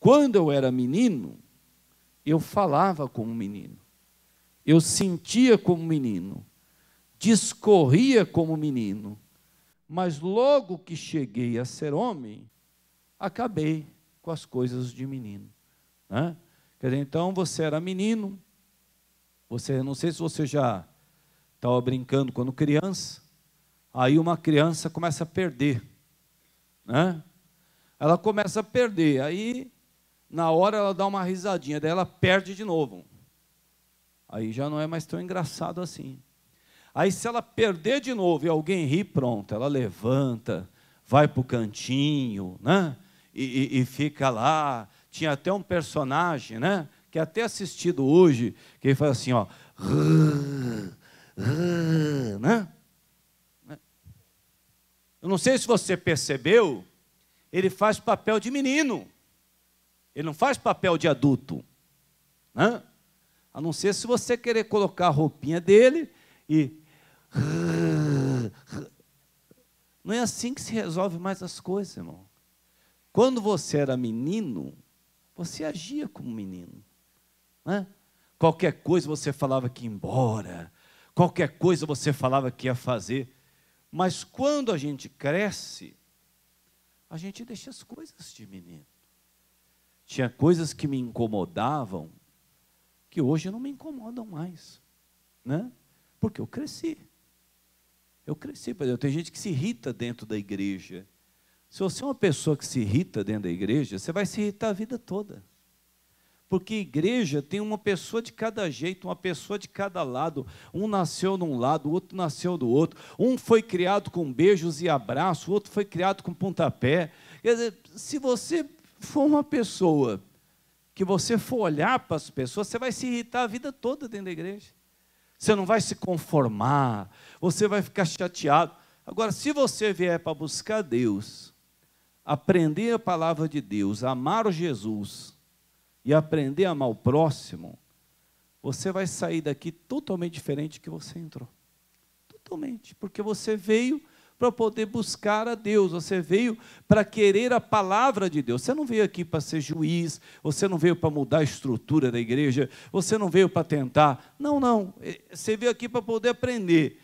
Quando eu era menino, eu falava como menino, eu sentia como menino, discorria como menino, mas logo que cheguei a ser homem, acabei com as coisas de menino. Né? Quer dizer, então você era menino, você não sei se você já estava brincando quando criança, aí uma criança começa a perder. Né? Ela começa a perder, aí na hora ela dá uma risadinha, daí ela perde de novo. Aí já não é mais tão engraçado assim. Aí se ela perder de novo e alguém ri, pronto, ela levanta, vai para o cantinho, né? E, e, e fica lá. Tinha até um personagem, né? Que é até assistido hoje, que ele faz assim, ó. Rrr, rrr, né? Eu não sei se você percebeu, ele faz papel de menino. Ele não faz papel de adulto. Né? A não ser se você querer colocar a roupinha dele e. Não é assim que se resolve mais as coisas, irmão. Quando você era menino, você agia como menino. Né? Qualquer coisa você falava que ia embora, qualquer coisa você falava que ia fazer. Mas quando a gente cresce, a gente deixa as coisas de menino. Tinha coisas que me incomodavam que hoje não me incomodam mais, né? Porque eu cresci. Eu cresci, por exemplo, tem gente que se irrita dentro da igreja. Se você é uma pessoa que se irrita dentro da igreja, você vai se irritar a vida toda. Porque igreja tem uma pessoa de cada jeito, uma pessoa de cada lado. Um nasceu de um lado, o outro nasceu do outro. Um foi criado com beijos e abraço, o outro foi criado com pontapé. Quer dizer, se você for uma pessoa que você for olhar para as pessoas, você vai se irritar a vida toda dentro da igreja. Você não vai se conformar, você vai ficar chateado. Agora, se você vier para buscar Deus, aprender a palavra de Deus, amar o Jesus e aprender a amar o próximo, você vai sair daqui totalmente diferente do que você entrou. Totalmente, porque você veio para poder buscar a Deus, você veio para querer a palavra de Deus. Você não veio aqui para ser juiz, você não veio para mudar a estrutura da igreja, você não veio para tentar. Não, não. É, você veio aqui para poder aprender.